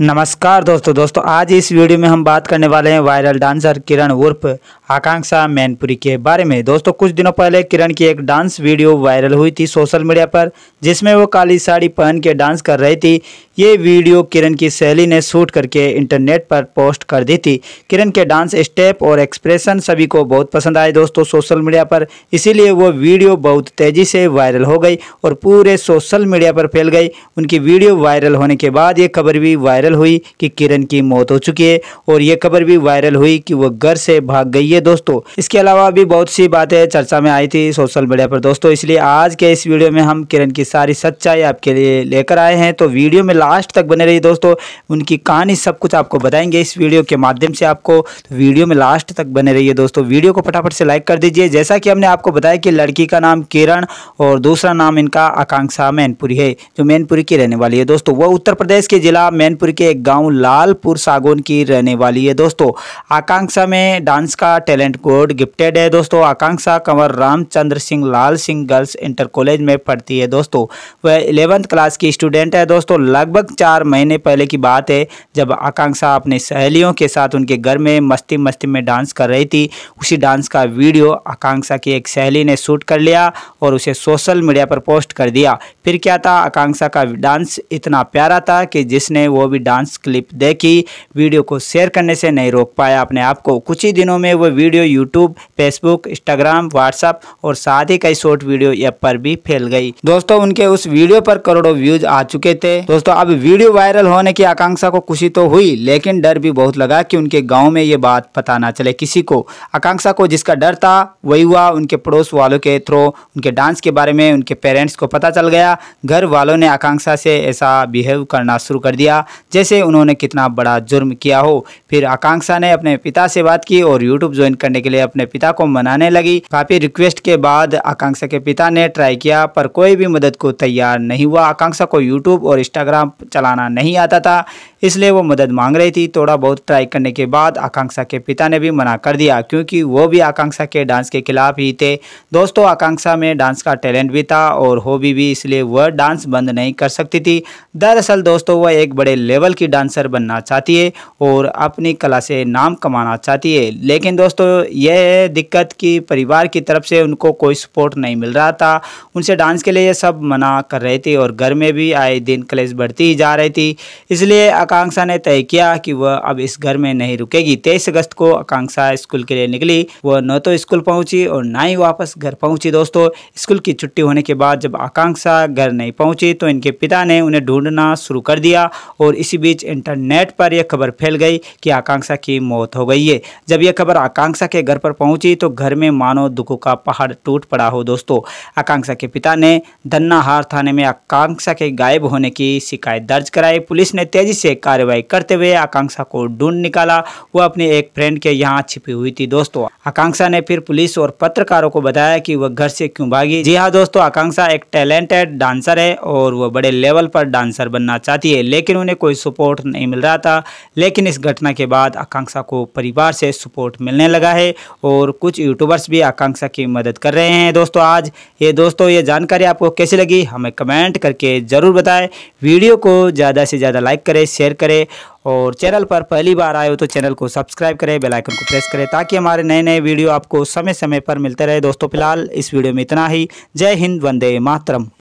नमस्कार दोस्तों दोस्तों आज इस वीडियो में हम बात करने वाले हैं वायरल डांसर किरण उर्फ आकांक्षा मैनपुरी के बारे में दोस्तों कुछ दिनों पहले किरण की एक डांस वीडियो वायरल हुई थी सोशल मीडिया पर जिसमें वो काली साड़ी पहन के डांस कर रही थी ये वीडियो किरण की सहेली ने शूट करके इंटरनेट पर पोस्ट कर दी थी किरण के डांस स्टेप और एक्सप्रेशन सभी को बहुत पसंद आए दोस्तों सोशल मीडिया पर इसीलिए वो वीडियो बहुत तेज़ी से वायरल हो गई और पूरे सोशल मीडिया पर फैल गई उनकी वीडियो वायरल होने के बाद ये खबर भी वायरल वायरल हुई कि किरण की मौत हो चुकी है और ये खबर भी वायरल हुई कि वो घर से भाग गई है दोस्तों इसके अलावा भी बहुत सी बातें चर्चा में आई थी सोशल मीडिया पर दोस्तों इसलिए आज के इस वीडियो में हम किरण की सारी सच्चाई आपके लिए लेकर आए हैं तो वीडियो में लास्ट तक बने रही दोस्तों उनकी कहानी सब कुछ आपको बताएंगे इस वीडियो के माध्यम से आपको तो वीडियो में लास्ट तक बने रही दोस्तों वीडियो को फटाफट से लाइक कर दीजिए जैसा कि हमने आपको बताया कि लड़की का नाम किरण और दूसरा नाम इनका आकांक्षा मैनपुरी है जो मैनपुरी की रहने वाली है दोस्तों वह उत्तर प्रदेश के जिला मैनपुरी के गांव लालपुर सागोन की रहने वाली है दोस्तों आकांक्षा में डांस का टैलेंट गोड गिफ्टेड है दोस्तों Akanksha Kanwar Ramchandra Singh Lal Singh girls inter college में पढ़ती है दोस्तों वह इलेवंथ क्लास की स्टूडेंट है दोस्तों लगभग चार महीने पहले की बात है जब आकांक्षा अपने सहेलियों के साथ उनके घर में मस्ती मस्ती में डांस कर रही थी उसी डांस का वीडियो आकांक्षा की एक सहेली ने शूट कर लिया और उसे सोशल मीडिया पर पोस्ट कर दिया फिर क्या था आकांक्षा का डांस इतना प्यारा था कि जिसने वो भी डांस क्लिप देखी वीडियो को शेयर करने से नहीं रोक पाया अपने आप को कुछ ही दिनों में वह video YouTube Facebook Instagram WhatsApp और साथ ही कई शॉर्ट वीडियो ऐप पर भी फैल गई दोस्तों उनके उस वीडियो पर करोड़ों व्यूज आ चुके थे दोस्तों अब वीडियो वायरल होने की आकांक्षा को खुशी तो हुई लेकिन डर भी बहुत लगा कि उनके गाँव में ये बात पता ना चले किसी को आकांक्षा को जिसका डर था वही हुआ उनके पड़ोस वालों के थ्रू उनके डांस के बारे में उनके पेरेंट्स को पता चल गया घर वालों ने आकांक्षा से ऐसा बिहेव करना शुरू कर दिया जैसे उन्होंने कितना बड़ा जुर्म किया हो फिर आकांक्षा ने अपने पिता से बात की और यूट्यूब ज्वाइन करने के लिए अपने पिता को मनाने लगी काफी रिक्वेस्ट के बाद आकांक्षा के पिता ने ट्राई किया पर कोई भी मदद को तैयार नहीं हुआ आकांक्षा को यूट्यूब और इंस्टाग्राम चलाना नहीं आता था इसलिए वो मदद मांग रही थी थोड़ा बहुत ट्राई करने के बाद आकांक्षा के पिता ने भी मना कर दिया क्योंकि वो भी आकांक्षा के डांस के खिलाफ ही थे दोस्तों आकांक्षा में डांस का टैलेंट भी था और हॉबी भी इसलिए वह डांस बंद नहीं कर सकती थी दरअसल दोस्तों वह एक बड़े लेवल लेवल की डांसर बनना चाहती है और अपनी कला से नाम कमाना चाहती है लेकिन दोस्तों यह दिक्कत कि परिवार की तरफ से उनको कोई सपोर्ट नहीं मिल रहा था उनसे डांस के लिए ये सब मना कर रहे थे और घर में भी आए दिन क्लेश बढ़ती ही जा रही थी इसलिए आकांक्षा ने तय किया कि वह अब इस घर में नहीं रुकेगी तेईस अगस्त को आकांक्षा स्कूल के लिए निकली वह न तो स्कूल पहुंची और ना ही वापस घर पहुंची दोस्तों स्कूल की छुट्टी होने के बाद जब आकांक्षा घर नहीं पहुंची तो इनके पिता ने उन्हें ढूंढना शुरू कर दिया और इसी बीच इंटरनेट पर यह खबर फैल गई कि आकांक्षा की मौत हो गई है जब यह खबर आकांक्षा के घर पर पहुंची तो घर में मानो दुखों का पहाड़ टूट पड़ा हो दोस्तों आकांक्षा के पिता ने धन्नाहार थाने में आकांक्षा के गायब होने की शिकायत दर्ज कराई पुलिस ने तेजी से कार्रवाई करते हुए आकांक्षा को ढूंढ निकाला वह अपने एक फ्रेंड के यहाँ छिपी हुई थी दोस्तों आकांक्षा ने फिर पुलिस और पत्रकारों को बताया कि वह घर से क्यों भागी जी हाँ दोस्तों आकांक्षा एक टैलेंटेड डांसर है और वह बड़े लेवल पर डांसर बनना चाहती है लेकिन उन्हें कोई सपोर्ट नहीं मिल रहा था लेकिन इस घटना के बाद आकांक्षा को परिवार से सपोर्ट मिलने लगा है और कुछ यूट्यूबर्स भी आकांक्षा की मदद कर रहे हैं दोस्तों आज ये दोस्तों ये जानकारी आपको कैसी लगी हमें कमेंट करके ज़रूर बताएं वीडियो को ज़्यादा से ज़्यादा लाइक करें शेयर करें और चैनल पर पहली बार आए हो तो चैनल को सब्सक्राइब करें बेल आइकन को प्रेस करें ताकि हमारे नए नए वीडियो आपको समय समय पर मिलते रहे दोस्तों फिलहाल इस वीडियो में इतना ही जय हिंद वंदे मातरम